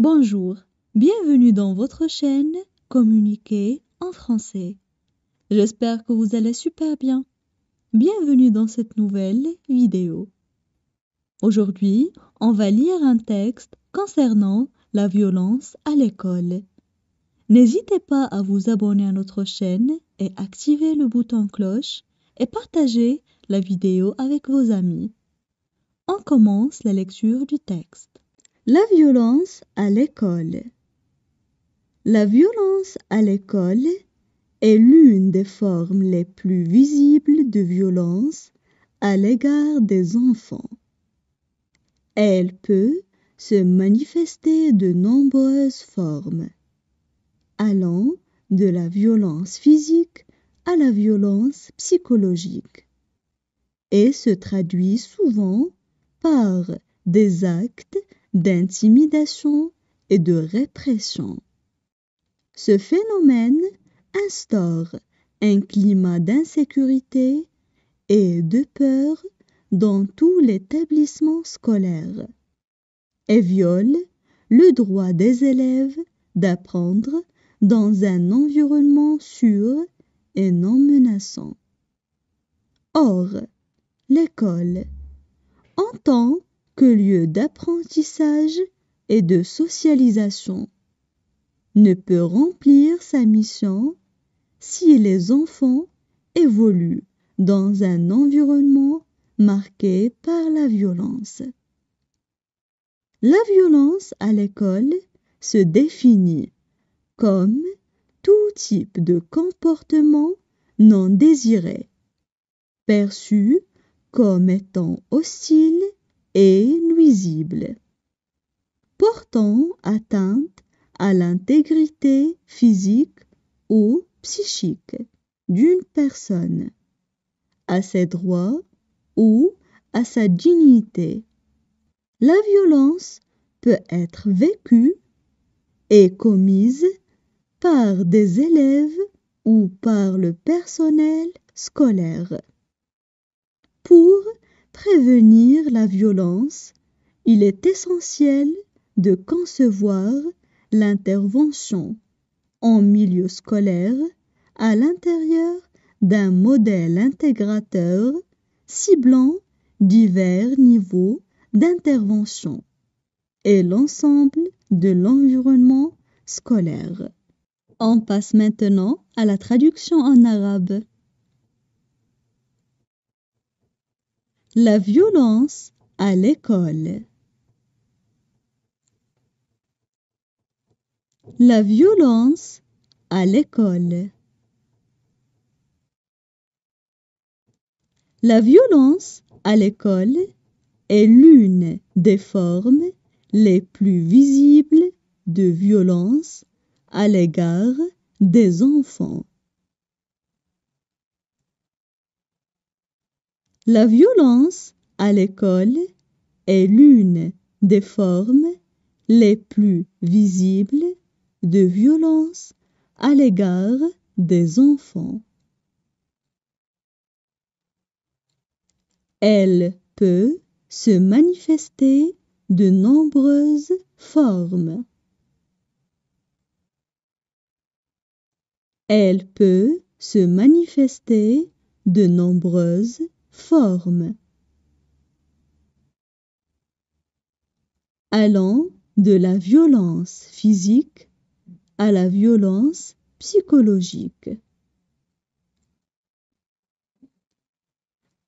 Bonjour, bienvenue dans votre chaîne Communiquer en français. J'espère que vous allez super bien. Bienvenue dans cette nouvelle vidéo. Aujourd'hui, on va lire un texte concernant la violence à l'école. N'hésitez pas à vous abonner à notre chaîne et activer le bouton cloche et partager la vidéo avec vos amis. On commence la lecture du texte. La violence à l'école. La violence à l'école est l'une des formes les plus visibles de violence à l'égard des enfants. Elle peut se manifester de nombreuses formes, allant de la violence physique à la violence psychologique, et se traduit souvent par des actes d'intimidation et de répression. Ce phénomène instaure un climat d'insécurité et de peur dans tout l'établissement scolaire et viole le droit des élèves d'apprendre dans un environnement sûr et non menaçant. Or, l'école entend que lieu d'apprentissage et de socialisation, ne peut remplir sa mission si les enfants évoluent dans un environnement marqué par la violence. La violence à l'école se définit comme tout type de comportement non désiré, perçu comme étant hostile et nuisible, portant atteinte à l'intégrité physique ou psychique d'une personne, à ses droits ou à sa dignité. La violence peut être vécue et commise par des élèves ou par le personnel scolaire. Pour prévenir la violence, il est essentiel de concevoir l'intervention en milieu scolaire à l'intérieur d'un modèle intégrateur ciblant divers niveaux d'intervention et l'ensemble de l'environnement scolaire. On passe maintenant à la traduction en arabe. La violence à l'école. La violence à l'école. La violence à l'école est l'une des formes les plus visibles de violence à l'égard des enfants. La violence à l'école est l'une des formes les plus visibles de violence à l'égard des enfants. Elle peut se manifester de nombreuses formes. Elle peut se manifester de nombreuses forme. Allant de la violence physique à la violence psychologique.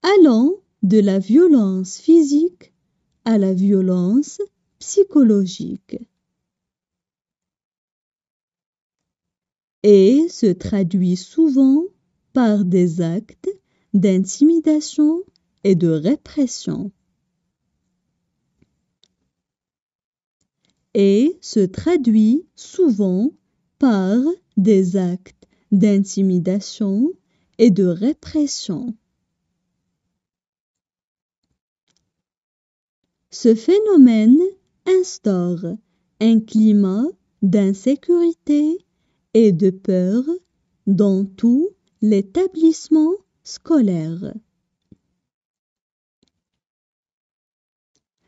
Allant de la violence physique à la violence psychologique. Et se traduit souvent par des actes d'intimidation et de répression. Et se traduit souvent par des actes d'intimidation et de répression. Ce phénomène instaure un climat d'insécurité et de peur dans tout l'établissement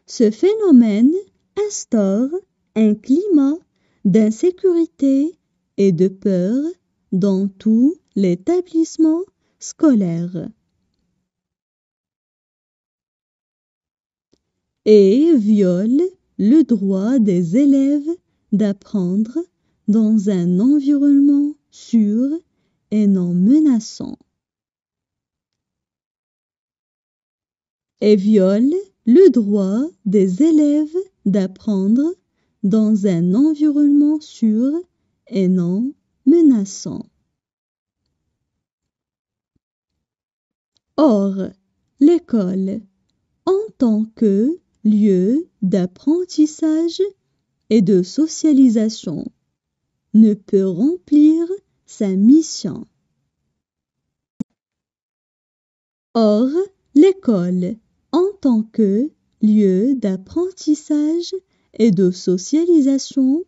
ce phénomène instaure un climat d'insécurité et de peur dans tout l'établissement scolaire. et viole le droit des élèves d'apprendre dans un environnement sûr et non menaçant. et viole le droit des élèves d'apprendre dans un environnement sûr et non menaçant. Or, l'école, en tant que lieu d'apprentissage et de socialisation, ne peut remplir sa mission. Or, l'école en tant que lieu d'apprentissage et de socialisation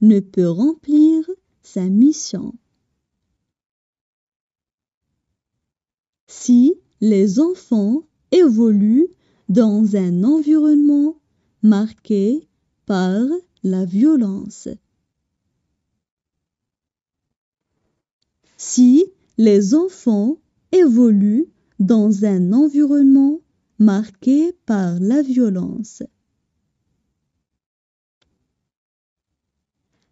ne peut remplir sa mission. Si les enfants évoluent dans un environnement marqué par la violence. Si les enfants évoluent dans un environnement marquée par la violence.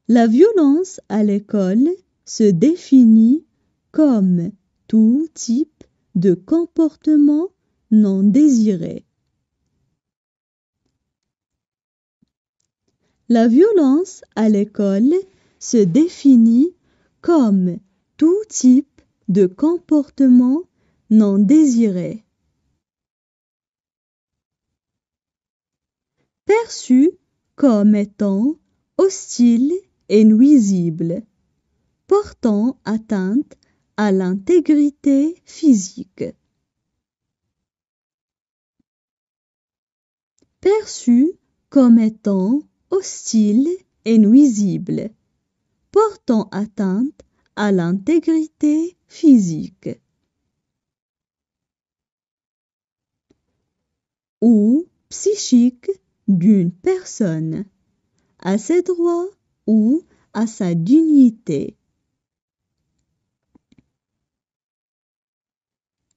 La violence à l'école se définit comme tout type de comportement non désiré. La violence à l'école se définit comme tout type de comportement non désiré. perçu comme étant hostile et nuisible, portant atteinte à l'intégrité physique. Perçu comme étant hostile et nuisible, portant atteinte à l'intégrité physique. ou psychique d'une personne, à ses droits ou à sa dignité,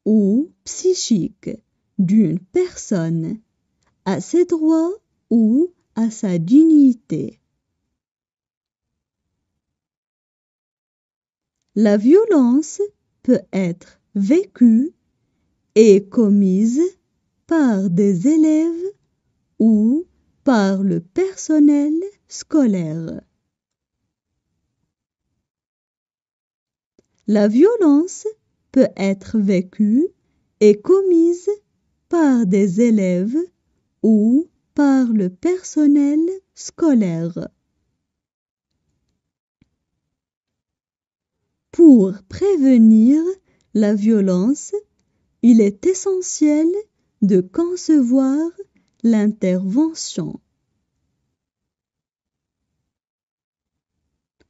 ou psychique d'une personne, à ses droits ou à sa dignité. La violence peut être vécue et commise par des élèves ou par le personnel scolaire. La violence peut être vécue et commise par des élèves ou par le personnel scolaire. Pour prévenir la violence, il est essentiel de concevoir l'intervention.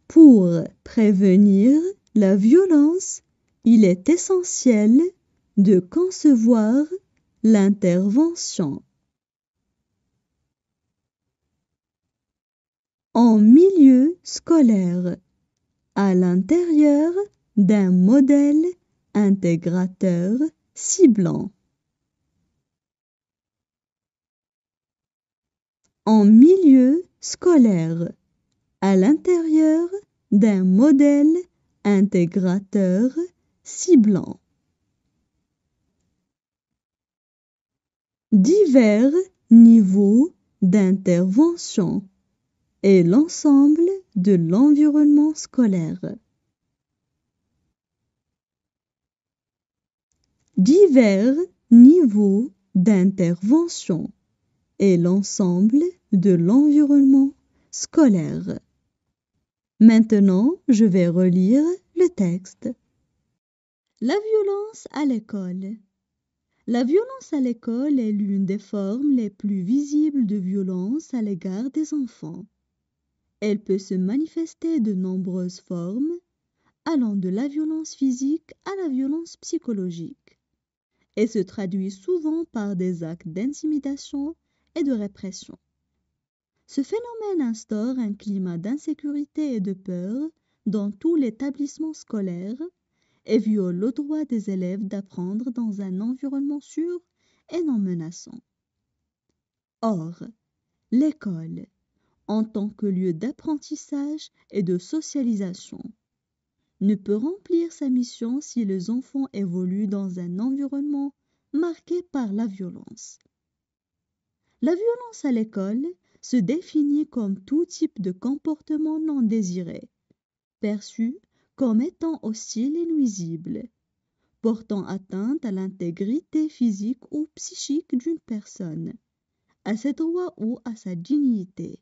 Pour prévenir la violence, il est essentiel de concevoir l'intervention. En milieu scolaire, à l'intérieur d'un modèle intégrateur ciblant. en milieu scolaire, à l'intérieur d'un modèle intégrateur ciblant. Divers niveaux d'intervention et l'ensemble de l'environnement scolaire. Divers niveaux d'intervention et l'ensemble de l'environnement scolaire. Maintenant, je vais relire le texte. La violence à l'école. La violence à l'école est l'une des formes les plus visibles de violence à l'égard des enfants. Elle peut se manifester de nombreuses formes, allant de la violence physique à la violence psychologique, et se traduit souvent par des actes d'intimidation, et de répression. Ce phénomène instaure un climat d'insécurité et de peur dans tout l'établissement scolaire et viole le droit des élèves d'apprendre dans un environnement sûr et non menaçant. Or, l'école, en tant que lieu d'apprentissage et de socialisation, ne peut remplir sa mission si les enfants évoluent dans un environnement marqué par la violence. La violence à l'école se définit comme tout type de comportement non désiré, perçu comme étant hostile et nuisible, portant atteinte à l'intégrité physique ou psychique d'une personne, à ses droits ou à sa dignité.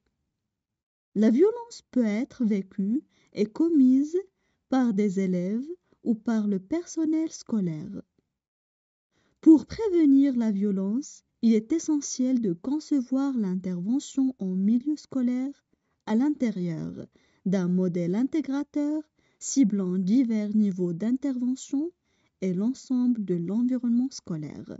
La violence peut être vécue et commise par des élèves ou par le personnel scolaire. Pour prévenir la violence, il est essentiel de concevoir l'intervention en milieu scolaire à l'intérieur d'un modèle intégrateur ciblant divers niveaux d'intervention et l'ensemble de l'environnement scolaire.